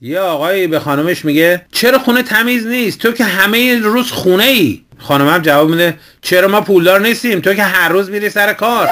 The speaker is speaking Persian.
یه آقایی به خانمش میگه چرا خونه تمیز نیست تو که همه روز خونه ای خانمم جواب میده چرا ما پولدار نیستیم تو که هر روز میری سر کار